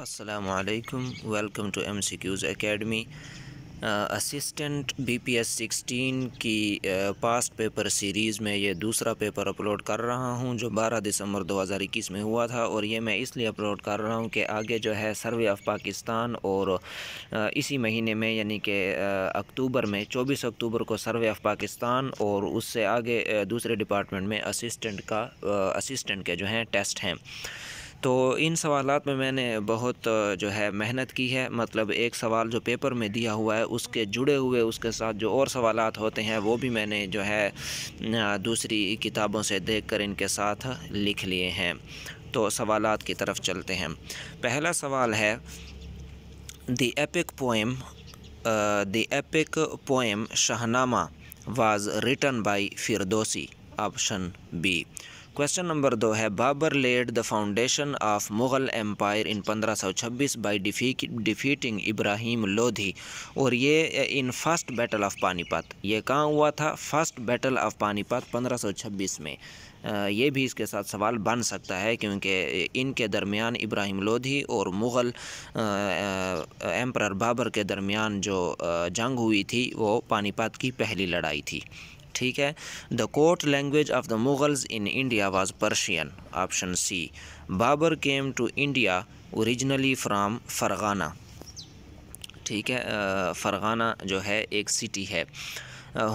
असलकम welcome to M C Qs academy assistant B P S sixteen की past paper series में ये दूसरा पेपर अपलोड कर रहा हूँ जो 12 दिसंबर 2021 में हुआ था और ये मैं इसलिए अपलोड कर रहा हूँ कि आगे जो है सर्वे ऑफ़ पाकिस्तान और uh, इसी महीने में यानी कि uh, अक्टूबर में 24 अक्टूबर को सर्वे ऑफ़ पाकिस्तान और उससे आगे uh, दूसरे डिपार्टमेंट में असटेंट का असटेंट के जो हैं टेस्ट हैं तो इन सवालात में मैंने बहुत जो है मेहनत की है मतलब एक सवाल जो पेपर में दिया हुआ है उसके जुड़े हुए उसके साथ जो और सवालात होते हैं वो भी मैंने जो है दूसरी किताबों से देखकर इनके साथ लिख लिए हैं तो सवालात की तरफ चलते हैं पहला सवाल है the epic poem the epic poem Shahnameh was written by Firdausi option B question number दो है Babur laid the foundation of Mughal empire in 1526 by defeating Ibrahim Lodhi और ये in first battle of Panipat ये कहाँ हुआ था फर्स्ट बैटल ऑफ पानीपत 1526 में ये भी इसके साथ सवाल बन सकता है क्योंकि इनके दरमियान इब्राहिम लोधी और मुग़ल एम्पर बाबर के दरमियान जो जंग हुई थी वो पानीपत की पहली लड़ाई थी ठीक है the court language of the Mughals in India was Persian option C Babur came to India originally from Fergana ठीक है फरगाना जो है एक सिटी है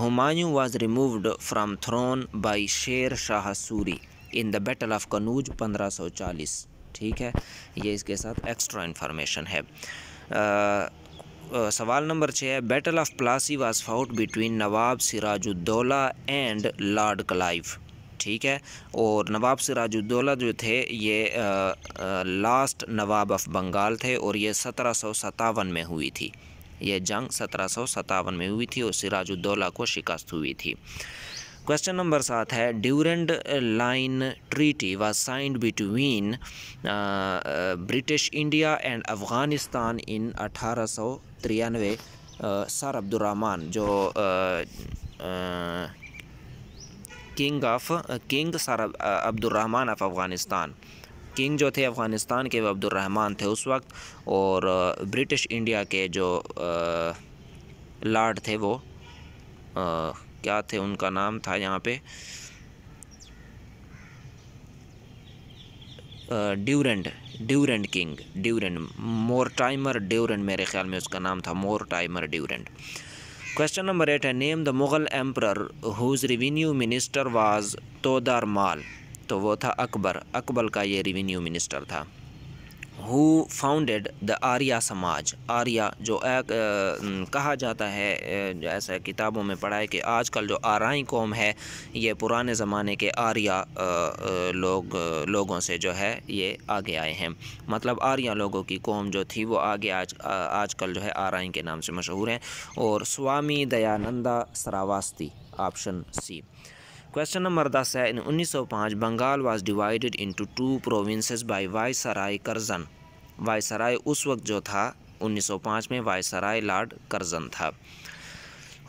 Humayun was removed from throne by Sher Shah Suri in the battle of Kannauj 1540 ठीक है ये इसके साथ एक्स्ट्रा इन्फॉर्मेशन है आ, सवाल नंबर छः है battle of Plassey was fought between Nawab Sirajuddaula and Lord Clive ठीक है और नवाब सिराजुद्दौला जो थे ये ah, ah, last Nawab of Bengal थे और ये सत्रह सौ सतावन में हुई थी ये जंग सत्रह सौ सतावन में हुई थी और सिराजुद्दौला को शिकस्त हुई थी क्वेश्चन नंबर सात है Durand line treaty was signed between British India and Afghanistan in अठारह सौ तिरानवे uh, सर अब्दुलरहमान जो king of king sir Abdurrahman of Afghanistan king जो थे अफ़गानिस्तान के वो अब्दुलरहमान थे उस वक्त और ब्रिटिश uh, इंडिया के जो लॉर्ड uh, थे वो आ, क्या थे उनका नाम था यहाँ पे Durand Durand king Durand Mortimer Durand मेरे ख्याल में उसका नाम था Mortimer Durand question number eight है name the Mughal emperor whose revenue minister was Todar Mal तो वो था अकबर अकबर का ये रिवेन्यू मिनिस्टर था who founded the Arya Samaj Arya जो एक आ, कहा जाता है ऐसा किताबों में पढ़ा है कि आजकल जो आरई कौम है ये पुराने ज़माने के आर्या लोग लोगों से जो है ये आगे आए हैं मतलब आर्या लोगों की कौम जो थी वो आगे आज आज आजकल जो है आरई के नाम से मशहूर हैं और Swami Dayananda Saraswati option C question number दस है in 1905 Bengal was divided into two provinces by viceroy Curzon viceroy उस वक्त जो था 1905 में वायसराय लॉर्ड करजन था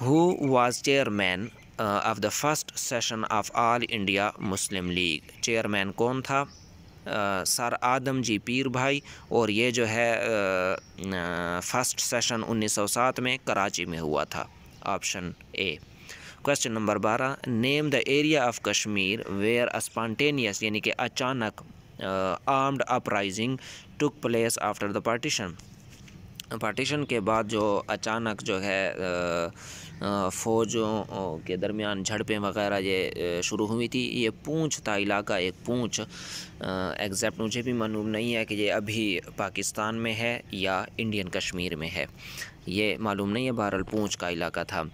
who was chairman of the first session of all India Muslim League chairman कौन था सर आदम जी पीर भाई और ये जो है फर्स्ट सेशन 1907 में कराची में हुआ था ऑप्शन ए क्वेश्चन नंबर बारह name the area of Kashmir where spontaneous यानी कि अचानक armed uprising took place after the partition partition के बाद जो अचानक जो है फ़ौजों के दरमियान झड़पें वगैरह ये शुरू हुई थी ये पूंछ था इलाका एक पूंछ एग्जैक्ट मुझे भी मालूम नहीं है कि ये अभी पाकिस्तान में है या इंडियन कश्मीर में है ये मालूम नहीं है बहरल पूंछ का इलाका था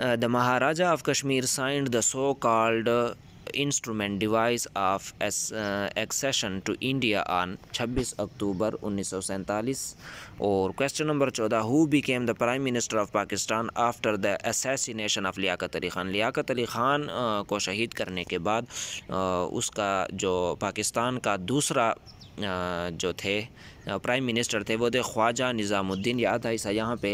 the Maharaja of Kashmir signed the so called instrument device of accession to India on 26 October 1947 और क्वेश्चन नंबर चौदह who became the prime minister of Pakistan after the assassination of Liaquat Ali Khan Liaquat Ali Khan को शहीद करने के बाद uh, उसका जो पाकिस्तान का दूसरा जो थे प्राइम मिनिस्टर थे वो थे ख्वाजा निज़ामुद्दीन याद है ऐसा यहाँ पे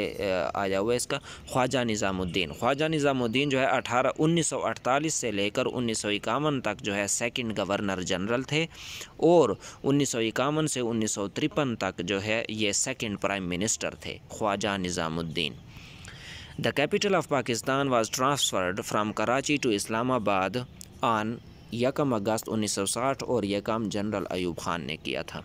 आया हुआ है इसका ख्वाजा निज़ामुद्दीन ख्वाजा निज़ामुद्दीन जो है अठारह उन्नीस सौ से लेकर उन्नीस सौ इक्यावन तक जो है सेकंड गवर्नर जनरल थे और उन्नीस सौ इक्यावन से उन्नीस सौ तिरपन तक जो है ये सेकंड प्राइम मिनिस्टर थे Khwaja Nazimuddin the capital of Pakistan was transferred from Karachi to Islamabad on यकम अगस्त 1960 और यकम जनरल अयूब खान ने किया था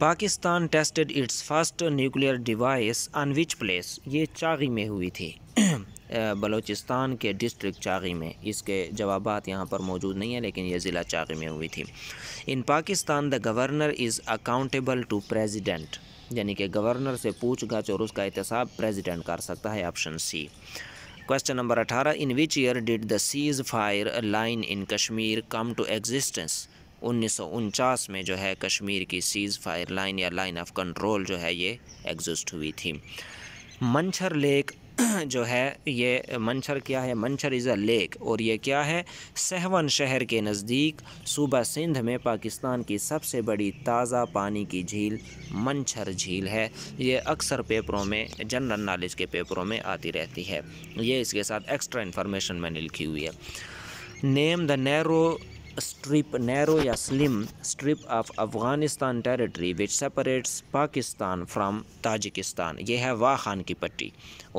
Pakistan tested its first nuclear device on which place ये चागी में हुई थी बलूचिस्तान के डिस्ट्रिक्ट चागी में इसके जवाब यहाँ पर मौजूद नहीं है लेकिन यह ज़िला चागी में हुई थी in Pakistan the governor is accountable to president यानी कि गवर्नर से पूछ गछ और उसका एहतसाब प्रेजिडेंट कर सकता है ऑप्शन सी क्वेश्चन नंबर अठारह in which year did the cease fire line in Kashmir come to existence उन्नीस में जो है कश्मीर की सीज फायर लाइन या लाइन ऑफ कंट्रोल जो है ये एग्जिस्ट हुई थी मंछर लेक जो है ये मंचर क्या है मंचर इज़ अ लेक और ये क्या है सहवन शहर के नज़दीक सूबा सिंध में पाकिस्तान की सबसे बड़ी ताज़ा पानी की झील मंचर झील है ये अक्सर पेपरों में जनरल नॉलेज के पेपरों में आती रहती है ये इसके साथ एक्स्ट्रा इन्फॉर्मेशन मैंने लिखी हुई है name the narrow strip narrow या slim strip of Afghanistan territory which separates Pakistan from Tajikistan. ये है वाह खान की पट्टी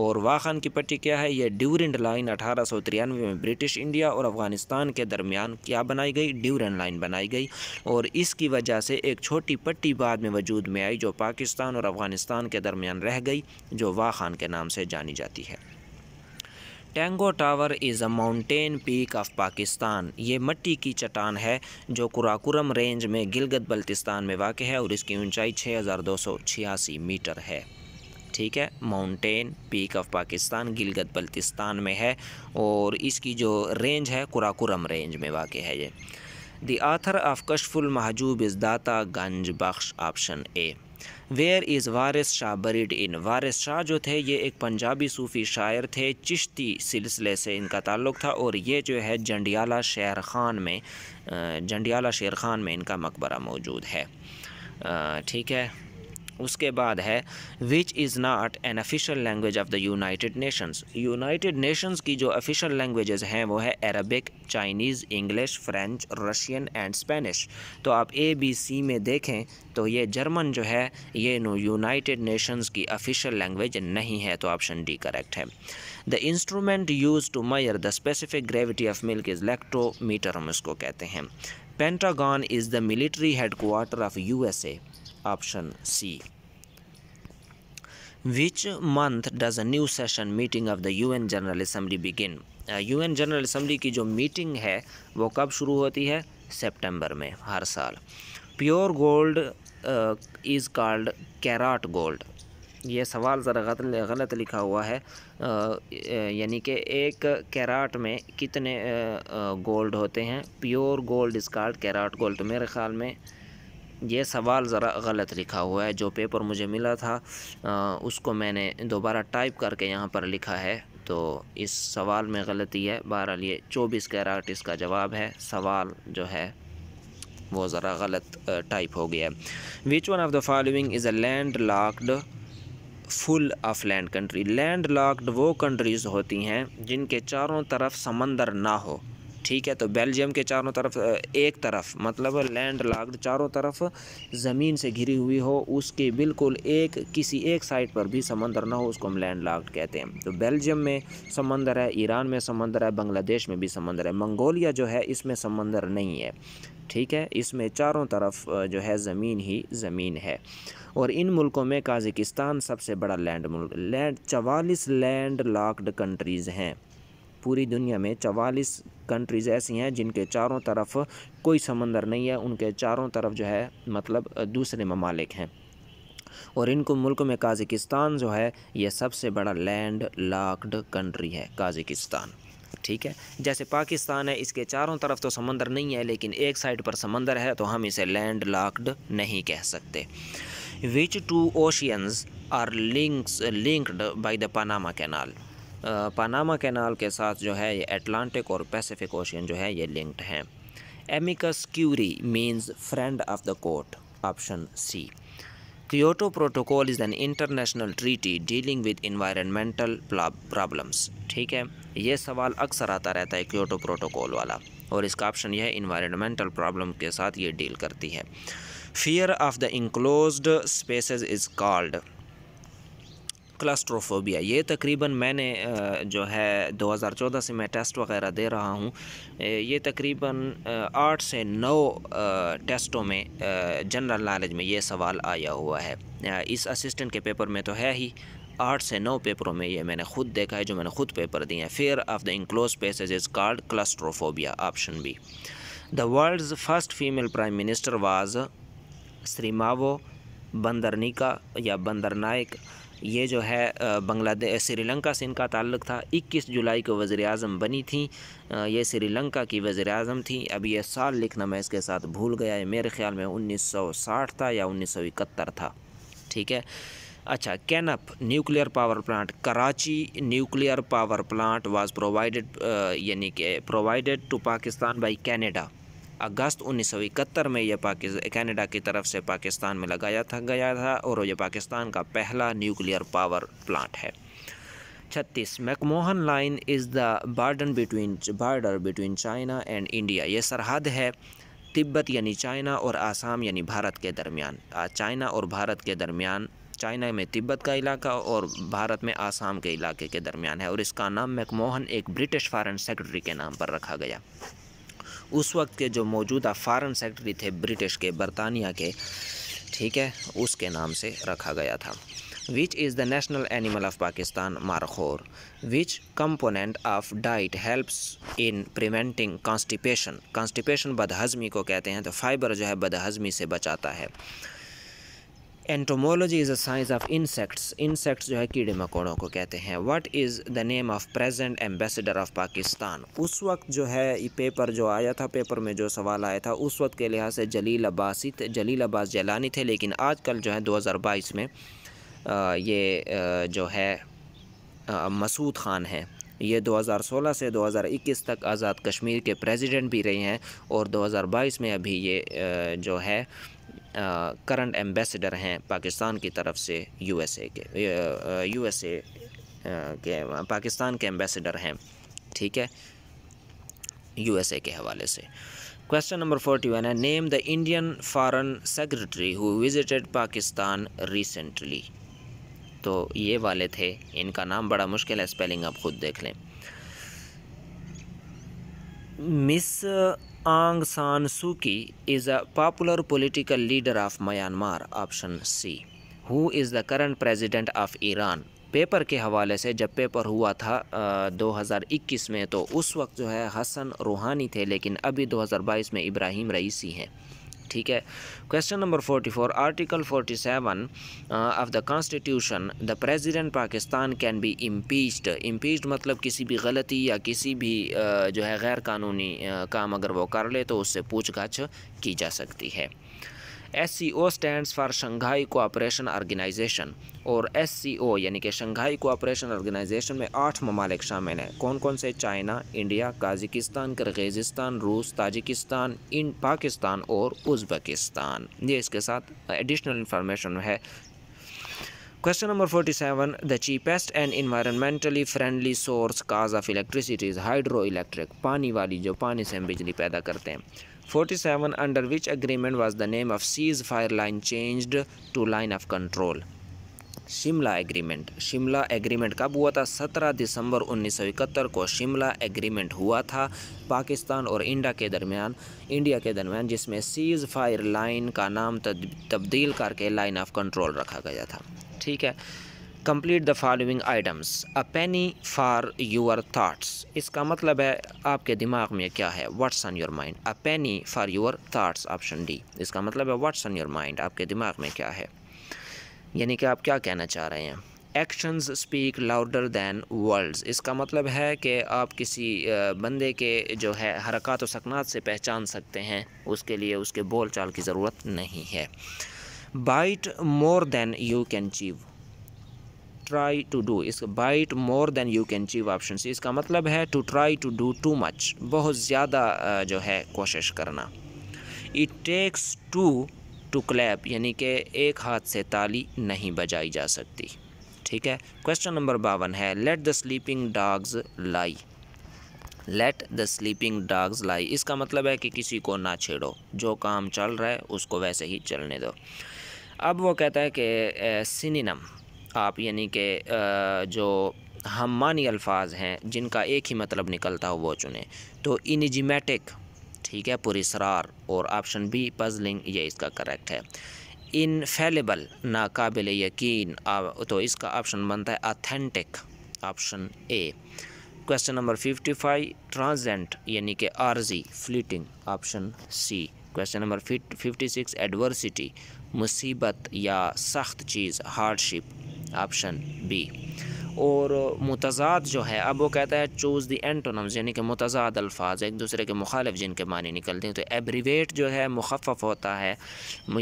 और वाह खान की पट्टी क्या है यह ड्यूरेंट लाइन अठारह सौ में ब्रिटिश इंडिया और अफ़गानिस्तान के दरमियान क्या बनाई गई ड्यूरेंट लाइन बनाई गई और इसकी वजह से एक छोटी पट्टी बाद में वजूद में आई जो पाकिस्तान और अफ़गानिस्तान के दरमियान रह गई जो वाह खान के नाम से जानी जाती है Trango tower is a mountain peak of Pakistan ये मट्टी की चट्टान है जो कुराकुरम रेंज में गिलगत बल्तिस्तान में वाक़ है और इसकी ऊंचाई 6,286 मीटर है ठीक है mountain peak of Pakistan Gilgit Baltistan में है और इसकी जो रेंज है कुराकुरम रेंज में वाक़ है ये the author of Kashful Mahjoob is Data Ganj Bakhsh option A where is Waris Shah buried in Waris Shah जो थे ये एक पंजाबी सूफ़ी शायर थे चिश्ती सिलसिले से इनका ताल्लुक़ था और ये जो है जंडियाला शेर खान में जंडियाला शेर खान में इनका मकबरा मौजूद है ठीक है उसके बाद है which is not an official language of the United Nations United Nations की जो ऑफिशियल लैंग्वेजेस हैं वो है Arabic Chinese English French Russian and Spanish तो आप ए बी सी में देखें तो ये जर्मन जो है ये नो यूनाइटेड नेशंस की ऑफिशियल लैंग्वेज नहीं है तो ऑप्शन डी करेक्ट है the instrument use to measure the specific gravity of milk is lactometer हम इसको कहते हैं Pentagon is the military quarter of a option C. Which month does a new session meeting of the UN General Assembly begin? UN General Assembly की जो meeting है वो कब शुरू होती है सेप्टेम्बर में हर साल pure gold is called carat gold ये सवाल ज़रा गलत गलत लिखा हुआ है uh, uh, यानी कि एक कैराट में कितने गोल्ड uh, होते हैं pure gold is called carat gold मेरे ख़्याल में ये सवाल ज़रा गलत लिखा हुआ है जो पेपर मुझे मिला था आ, उसको मैंने दोबारा टाइप करके यहाँ पर लिखा है तो इस सवाल में गलती है बहरहाल ये चौबीस कैराट इसका जवाब है सवाल जो है वो ज़रा गलत टाइप हो गया which one of the following is a land locked full of land country land locked वो कंट्रीज़ होती हैं जिनके चारों तरफ समंदर ना हो ठीक है तो बेल्जियम के चारों तरफ एक तरफ मतलब लैंड लाग्ड चारों तरफ ज़मीन से घिरी हुई हो उसके बिल्कुल एक किसी एक साइड पर भी समंदर ना हो उसको हम लैंड लाग्ड कहते हैं तो बेल्जियम में समंदर है ईरान में समंदर है बांग्लादेश में भी समंदर है मंगोलिया जो है इसमें समंदर नहीं है ठीक है इसमें चारों तरफ जो है ज़मीन ही ज़मीन है और इन मुल्कों में काज़िकिस्तान सबसे बड़ा लैंड मुल्क लैंड चवालीस लैंड लॉक्ड कंट्रीज़ हैं पूरी दुनिया में चवालीस कंट्रीज़ ऐसी हैं जिनके चारों तरफ कोई समंदर नहीं है उनके चारों तरफ जो है मतलब दूसरे ममालिक हैं और इनको मुल्क में काज़िकिस्तान जो है ये सबसे बड़ा लैंड लॉक्ड कंट्री है काज़िकिस्तान ठीक है जैसे पाकिस्तान है इसके चारों तरफ तो समंदर नहीं है लेकिन एक साइड पर समंदर है तो हम इसे लैंड लॉक्ड नहीं कह सकते which two oceans are links linked by the Panama Canal Panama Canal के साथ जो है ये एटलांटिक और पैसिफिक ओशन जो है ये लिंक्ड हैं amicus curiae means friend of the court option C Kyoto Protocol is an international treaty dealing with environmental problems ठीक है ये सवाल अक्सर आता रहता है क्योटो प्रोटोकॉल वाला और इसका ऑप्शन यह है इन्वायरमेंटल प्रॉब्लम के साथ ये डील करती है fear of the enclose spaces is called claustrophobia ये तकरीबन मैंने जो है 2014 से मैं टेस्ट वगैरह दे रहा हूँ ये तकरीबन आठ से नौ टेस्टों में जनरल नॉलेज में ये सवाल आया हुआ है इस असिस्टेंट के पेपर में तो है ही आठ से नौ पेपरों में ये मैंने खुद देखा है जो मैंने खुद पेपर दिए हैं fear of the enclose spaces is called claustrophobia option B the world first female prime minister was Sirimavo Bandaranaike या बंदरनायक ये जो है बांग्लादेश श्रीलंका से इनका ताल्लुक़ था 21 जुलाई को वज़ी अजम बनी थी ये श्रीलंका की वज़र अजम थी अब ये साल लिखना मैं इसके साथ भूल गया है मेरे ख्याल में 1960 था या 1971 था ठीक है अच्छा KANUPP nuclear power plant Karachi nuclear power plant was provided यानी कि provided to Pakistan by Canada अगस्त इकहत्तर में यह कनाडा की तरफ से पाकिस्तान में लगाया था गया था और यह पाकिस्तान का पहला न्यूक्लियर पावर प्लांट है छत्तीस McMahon line is the border between border between China and India ये सरहद है तिब्बत यानी चाइना और आसाम यानी भारत के दरमियान चाइना और भारत के दरमियान चाइना में तिब्बत का इलाका और भारत में आसाम के इलाके के दरमियान है और इसका नाम मैकमोहन एक ब्रिटिश फॉरेन सेक्रेटरी के नाम पर रखा गया उस वक्त के जो मौजूदा फॉरेन सेक्रेटरी थे ब्रिटिश के बरतानिया के ठीक है उसके नाम से रखा गया था which is the national animal of Pakistan markhor which component of diet helps in preventing constipation constipation बदहज़मी को कहते हैं तो फाइबर जो है बदहज़मी से बचाता है entomology is a science of insects insects जो है कीड़े मकोड़ों को कहते हैं what is the name of present ambassador of Pakistan उस वक्त जो है ये पेपर जो आया था पेपर में जो सवाल आया था उस वक्त के लिहाज से जलील ही थे जलील अब्बास जलानी थे लेकिन आज कल जो है दो हज़ार बाईस में आ, ये आ, जो है आ, मसूद खान हैं ये 2016 से 2021 तक आज़ाद कश्मीर के प्रेसिडेंट भी रहे हैं और 2022 में अभी ये जो है करंट एम्बेसडर हैं पाकिस्तान की तरफ से यूएसए के यूएसए के पाकिस्तान के एम्बेसडर हैं ठीक है यूएसए के हवाले से क्वेश्चन नंबर फोर्टी वन है name the Indian foreign secretary who visited Pakistan recently तो ये वाले थे इनका नाम बड़ा मुश्किल है स्पेलिंग आप ख़ुद देख लें मिस आंग San Suu Kyi is a popular political leader of Myanmar option C who is the current president of Iran paper के हवाले से जब पेपर हुआ था दो हज़ार इक्कीस में तो उस वक्त जो है हसन रूहानी थे लेकिन अभी दो हज़ार बाईस में इब्राहिम रईसी हैं ठीक है question number forty four article forty seven of the constitution the president Pakistan can be impeached impeached मतलब किसी भी गलती या किसी भी uh, जो है गैर कानूनी uh, काम अगर वो कर ले तो उससे पूछगाछ की जा सकती है S C O stands for Shanghai Cooperation Organisation और एस सी ओ यानी कि शंघाई कोऑपरेशन ऑर्गेनाइजेशन में आठ ममालिक शामिल हैं कौन कौन से चाइना इंडिया काजिकिस्तान करगेजिस्तान रूस ताजिकिस्तान इन पाकिस्तान और उज्बेकिस्तान ये इसके साथ एडिशनल इन्फॉर्मेशन है question number forty seven the cheapest and environmentally friendly source cause of electricity hydro electric पानी वाली जो पानी से हम बिजली पैदा करते हैं 47 under which agreement was the name of ceasefire line changed to line of control Shimla agreement Shimla agreement कब हुआ था 17 दिसंबर 1971 को शिमला एग्रीमेंट हुआ था पाकिस्तान और इंडिया के दरमियान इंडिया के दरमियान जिसमें सीज़ फायर लाइन का नाम तब्दील करके लाइन ऑफ कंट्रोल रखा गया था ठीक है complete the following items a penny for your thoughts इसका मतलब है आपके दिमाग में क्या है what's on your mind a penny for your thoughts option D इसका मतलब है व्हाट्स ऑन योर माइंड आपके दिमाग में क्या है यानी कि आप क्या कहना चाह रहे हैं actions speak louder than worlds इसका मतलब है कि आप किसी बंदे के जो है हरकत व सकनात से पहचान सकते हैं उसके लिए उसके बोल चाल की ज़रूरत नहीं है bite more than you can achieve try to do is bite more than you can achieve option C इसका मतलब है to try to do too much बहुत ज़्यादा जो है कोशिश करना it takes two to clap यानी कि एक हाथ से ताली नहीं बजाई जा सकती ठीक है क्वेश्चन नंबर बावन है let the sleeping dogs lie let the sleeping dogs lie इसका मतलब है कि किसी को ना छेड़ो जो काम चल रहा है उसको वैसे ही चलने दो अब वो कहता है कि सिनिनम आप यानी कि जो हम मानी अल्फाज हैं जिनका एक ही मतलब निकलता हो वो चुने तो इनिजिमेटिक ठीक है पुरसरार और ऑप्शन बी पजलिंग ये इसका करेक्ट है इनफेलेबल नाकबिल यकीन तो इसका ऑप्शन बनता है authentic option A question number fifty five transient यानी कि आरजी fleeting option C question number fifty six adversity मुसीबत या सख्त चीज़ हार्डशिप ऑप्शन बी और मुतजाद जो है अब वो कहता है चूज़ दी एंटोनम्स यानी कि मुतजाद अल्फाज एक दूसरे के मुखालफ जिनके मानी निकलते हैं तो एब्रीवेट जो है मुखफ़ होता है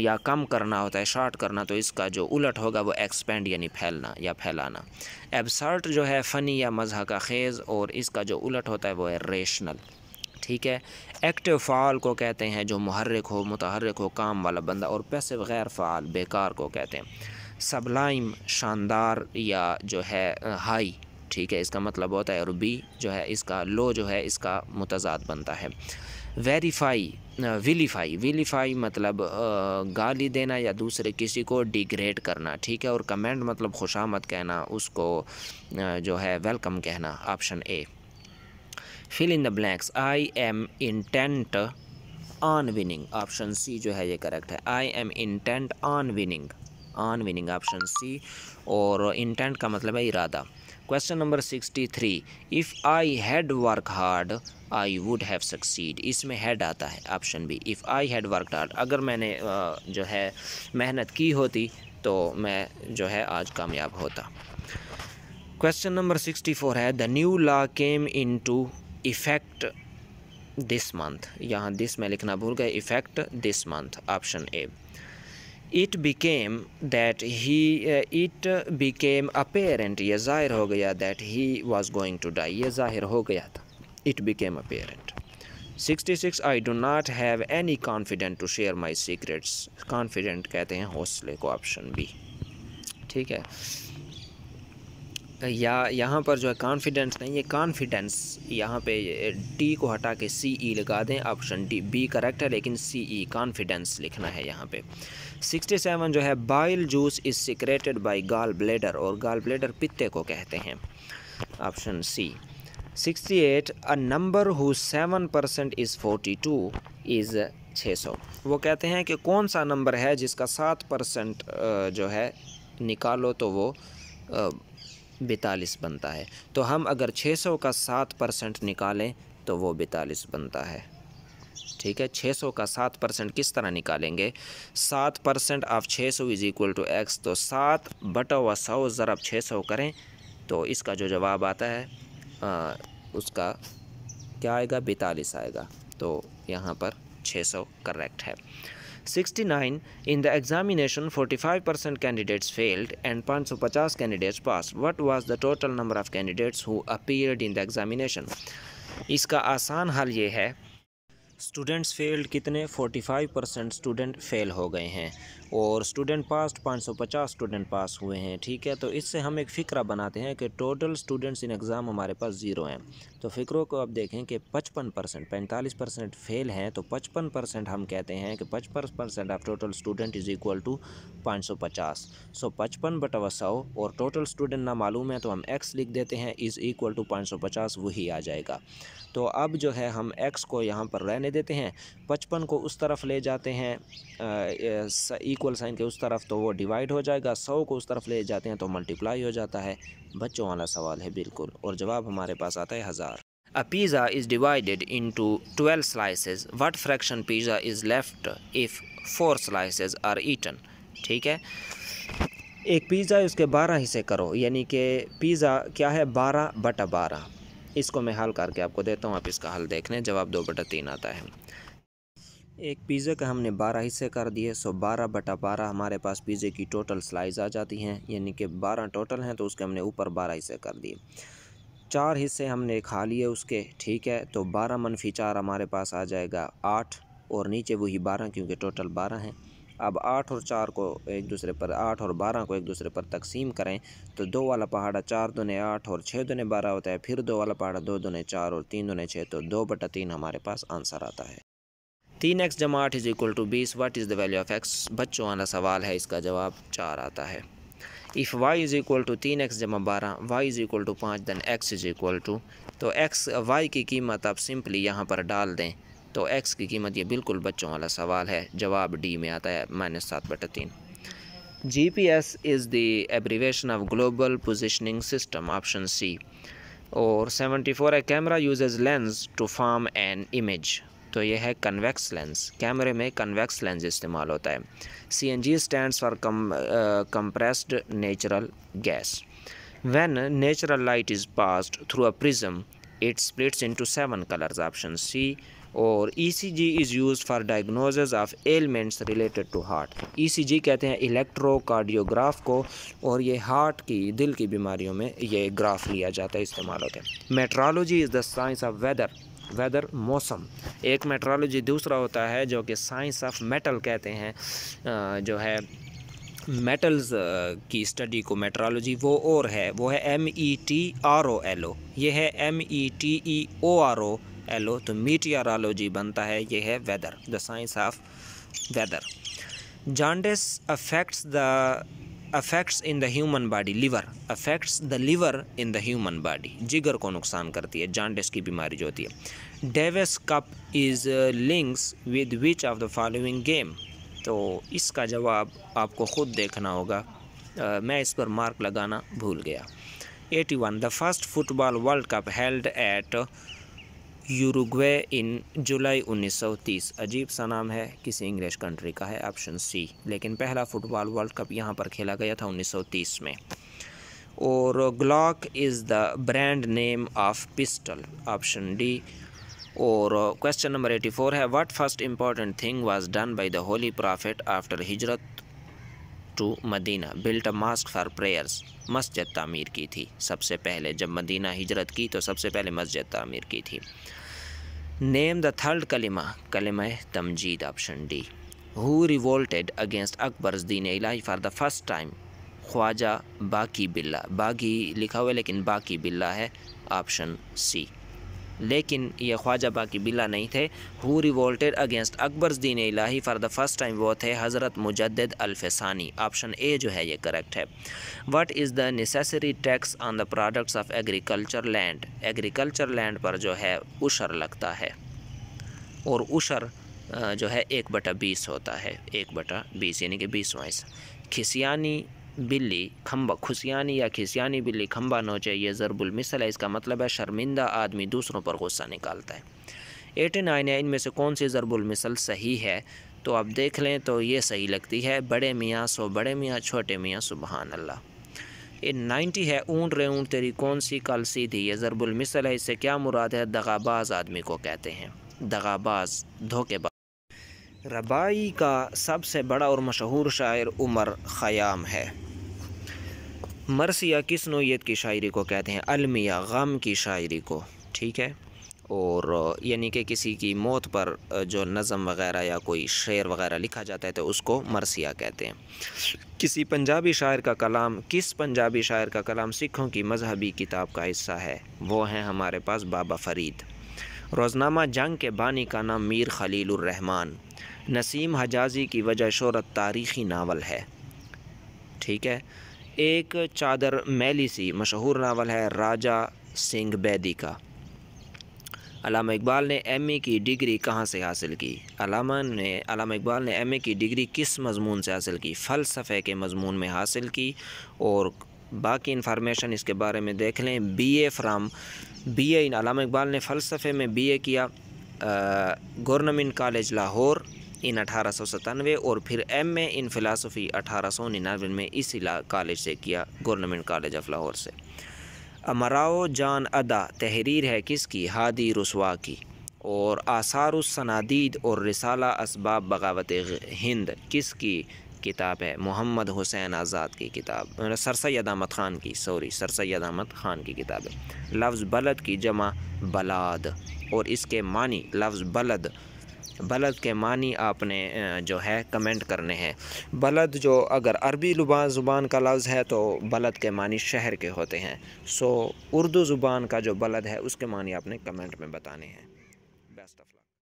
या कम करना होता है शार्ट करना तो इसका जो उलट होगा वो एक्सपेंड यानी फैलना या फैलाना एबसर्ट जो है फ़नी या मजह का खेज़ और इसका जो उलट होता है वो है रेशनल ठीक है एक्टिव फ़ाल को कहते हैं जो महरक हो मतहरक हो काम वाला बंदा और पैसे गैर फ़ाल बेकार को कहते हैं सबलाइम शानदार या जो है हाई ठीक है इसका मतलब होता है और बी जो है इसका लो जो है इसका मुतजाद बनता है वेरीफाई विलीफाई विलीफाई मतलब गाली देना या दूसरे किसी को डिग्रेड करना ठीक है और कमेंट मतलब खुशामद कहना उसको जो है वेलकम कहना option A fill in the blanks I am intent on winning option C जो है ये करेक्ट है I am intent on winning on meaning option C और इंटेंट का मतलब है इरादा question number sixty three if I had work hard I would have succeed इसमें हैड आता है option B if I had work hard अगर मैंने जो है मेहनत की होती तो मैं जो है आज कामयाब होता क्वेश्चन नंबर सिक्सटी फोर है the new law came into effect this month यहाँ दिस में लिखना भूल गए effect this month option A it became that he uh, it became apparent ye zahir ho gaya that he was going to die ye zahir ho gaya tha it became apparent 66 i do not have any confident to share my secrets confident कहते hain. हौसले को option B ठीक है या यहाँ पर जो है कॉन्फिडेंस नहीं है कॉन्फिडेंस यहाँ पे टी को हटा के सी ई e लगा दें ऑप्शन डी बी करेक्ट है लेकिन सी ई कॉन्फिडेंस लिखना है यहाँ पे 67 जो है bile juice is secreted by gall bladder और गाल ब्लेडर पित्ते को कहते हैं option C 68 a number who seven percent is forty two is छः सौ वो कहते हैं कि कौन सा नंबर है जिसका सात परसेंट जो है निकालो तो वो बैतालीस बनता है तो हम अगर 600 का सात परसेंट निकालें तो वो बैतालीस बनता है ठीक है 600 का सात परसेंट किस तरह निकालेंगे सात परसेंट ऑफ छः सौ इज़ इक्वल टू एक्स तो सात बटा हुआ सौ ज़रा छः सौ करें तो इसका जो जवाब आता है आ, उसका क्या आएगा बैतालीस आएगा तो यहाँ पर 600 करेक्ट है 69 in the examination 45% candidates failed and 550 candidates passed what was the total number of candidates who appeared in the examination इसका आसान हल ये है स्टूडेंट्स फेल्ड कितने 45 परसेंट स्टूडेंट फेल हो गए हैं और स्टूडेंट पास 550 स्टूडेंट पास हुए हैं ठीक है तो इससे हम एक फ़िक्रा बनाते हैं कि टोटल स्टूडेंट्स इन एग्ज़ाम हमारे पास ज़ीरो हैं तो फ़िक्रों को आप देखें कि 55 परसेंट पैंतालीस परसेंट फेल हैं तो 55 परसेंट हम कहते हैं कि 55 percent of total student is equal to 550 so पचपन बटा वसाओ और टोटल स्टूडेंट ना मालूम है तो हम एक्स लिख देते हैं इज़ इक्वल टू पाँच वही आ जाएगा तो अब जो है हम एक्स को यहाँ पर रहने देते हैं पचपन को उस तरफ ले जाते हैं इक्वल साइन के उस तरफ तो वो डिवाइड हो जाएगा सौ को उस तरफ ले जाते हैं तो मल्टीप्लाई हो जाता है बच्चों वाला सवाल है बिल्कुल और जवाब हमारे पास आता है हज़ार A pizza is divided into 12 slices. What fraction pizza is left if four slices are eaten ठीक है एक पिज़्ज़ा है उसके बारह हिस्से करो यानी कि पिज़्ज़ा क्या है बारह बटा बारह इसको मैं हल करके आपको देता हूँ आप इसका हल देख लें जवाब दो बटा तीन आता है एक पिज़्ज़े का हमने बारह हिस्से कर दिए सो बारह बटा बारह हमारे पास पिज़्ज़े की टोटल स्लाइस आ जाती हैं यानी कि बारह टोटल हैं तो उसके हमने ऊपर बारह हिस्से कर दिए चार हिस्से हमने खा लिए उसके ठीक है तो बारह मनफी चार हमारे पास आ जाएगा आठ और नीचे वही बारह क्योंकि टोटल बारह हैं अब आठ और चार को एक दूसरे पर आठ और बारह को एक दूसरे पर तकसीम करें तो दो वाला पहाड़ा चार दोने आठ और छः दोने बारह होता है फिर दो वाला पहाड़ा दो दोने चार और तीन दोने छः तो दो बटा तीन हमारे पास आंसर आता है तीन एक्स जमा आठ इज इक्वल टू बीस what is the value of x बच्चों वाला सवाल है इसका जवाब चार आता है if y is equal to तीन एक्स जमा बारह वाई इज़ इक्वल टू पाँच then x is equal to तो एक्स वाई की कीमत आप सिंपली यहाँ पर डाल दें तो एक्स की कीमत ये बिल्कुल बच्चों वाला सवाल है जवाब डी में आता है माइनस सात बटा तीन G P S is the abbreviation of global positioning system option C और seventy four a camera uses lens to form an image तो ये है कन्वेक्स लेंस कैमरे में कन्वेक्स लेंस इस्तेमाल होता है C N G stand for compressed natural gas natural light is is through a prism it splits into seven colours option C और use e for used of elements related to heart E C G कहते हैं electrocardiograph को और ये heart की दिल की बीमारियों में ये ग्राफ लिया जाता है इस्तेमाल होता है metrology is the science of weather weather मौसम एक मेट्रोलॉजी दूसरा होता है जो कि साइंस ऑफ मेटल कहते हैं जो है मेटल्स की स्टडी को मेट्रोलॉजी वो और है वो है M E T R O L O ये है M E T E O R O L O तो मीटियारोलॉजी बनता है ये है weather the science of weather jaundice affects the affects in the human body liver affects the liver in the human body जिगर को नुकसान करती है जॉन्डिस की बीमारी जो होती है Davis Cup is links with which of the following game तो इसका जवाब आपको ख़ुद देखना होगा आ, uh, मैं इस पर मार्क लगाना भूल गया eighty one the first football world cup held at Uruguay in July 1930 अजीब सा नाम है किसी इंग्लिश कंट्री का है ऑप्शन सी लेकिन पहला फुटबॉल वर्ल्ड कप यहाँ पर खेला गया था 1930 में और Glock is the brand name of pistol option D और क्वेश्चन नंबर एटी फोर है what first important thing was done by the holy prophet after Hijrat to Medina built a mosque for prayers मस्जिद तामीर की थी सबसे पहले जब Medina हिजरत की तो सबसे पहले मस्जिद तामीर की थी name the third kalima kalima Tamjeed option D who revolted against Akbar Din Ilahi for the first time Khwaja Baqi Billah बागी लिखा हुआ है लेकिन बाकी बिल्ला है ऑप्शन सी लेकिन ये ख्वाजा बाकी बिल्ला नहीं थे who revolted against Akbar Din Ilahi for the first time वो थे हज़रत मुजद अल्फसानी ऑप्शन ए जो है ये करेक्ट है what is the necessary tax on the products of agriculture land agriculture land पर जो है उशर लगता है और उशर जो है एक बटा बीस होता है एक बटा बीस यानी कि बीस वाइस खिसियानी बिल्ली खम्बा खुशियानी या खिसियानी बिल्ली खम्बा नोचे ये ज़रबुलमिसल है इसका मतलब है शर्मिंदा आदमी दूसरों पर गुस्सा निकालता है एटी नाइन है इनमें से कौन सी ज़रबुलमिसल सही है तो आप देख लें तो ये सही लगती है बड़े मियाँ सो बड़े मियाँ छोटे मियाँ सुबहान अल्लाह ये नाइन्टी है ऊँट रे ऊँट तेरी कौन सी कल सीधी ये ज़रबुलमिसल है इससे क्या मुराद है दगाबाज आदमी को कहते हैं दगाबाज धोखेबाज रबाई का सबसे बड़ा और मशहूर शायर उमर ख़याम है मरसिया किस नोयत की शायरी को कहते हैं अलमिया गम की शायरी को ठीक है और यानी कि किसी की मौत पर जो नज़म वगैरह या कोई शेर वगैरह लिखा जाता है तो उसको मरसिया कहते हैं किसी पंजाबी शायर का कलाम किस पंजाबी शायर का कलाम सिखों की मजहबी किताब का हिस्सा है वो हैं हमारे पास बाबा फरीद रोज़नामा जंग के बानी का नाम मीर खलीलरहमान नसीम हजाजी की वजह शहरत तारीख़ी नावल है ठीक है एक चादर मैली सी मशहूर नावल है राजा सिंह बैदी का अलामा इकबाल ने एम ए की डिग्री कहाँ से हासिल की अलामा ने अलामा इकबाल ने एम ए की डिग्री किस मजमून से हासिल की फ़लसफ़े के मजमून में हासिल की और बाकी इन्फॉर्मेशन इसके बारे में देख लें B A from B A Allama Iqbal ने फ़लसफ़े में बी ए किया गवर्नमेंट कॉलेज लाहौर इन अठारह और फिर एम ए इन फ़िलासफ़ी अठारह में इस कॉलेज से किया गवर्नमेंट कॉलेज ऑफ लाहौर से अमराओ जान अदा तहरीर है किसकी हादी रसवा की और सनादीद और रिसाला इसबाब बगावत हिंद किसकी किताब है मोहम्मद हुसैन आज़ाद की किताब मतलब सर सैद अहमद ख़ान की सॉरी सर सैद अहमद ख़ान की किताब है लफ्ज़ बलद की जमा बलाद और इसके मानी लफ्ज़ बलद बलद के मानी आपने जो है कमेंट करने हैं बलद जो अगर अरबी लुबान ज़ुबान का लफ्ज़ है तो बलद के मानी शहर के होते हैं सो उर्दू ज़ुबान का जो बलद है उसके मानी आपने कमेंट में बताने हैं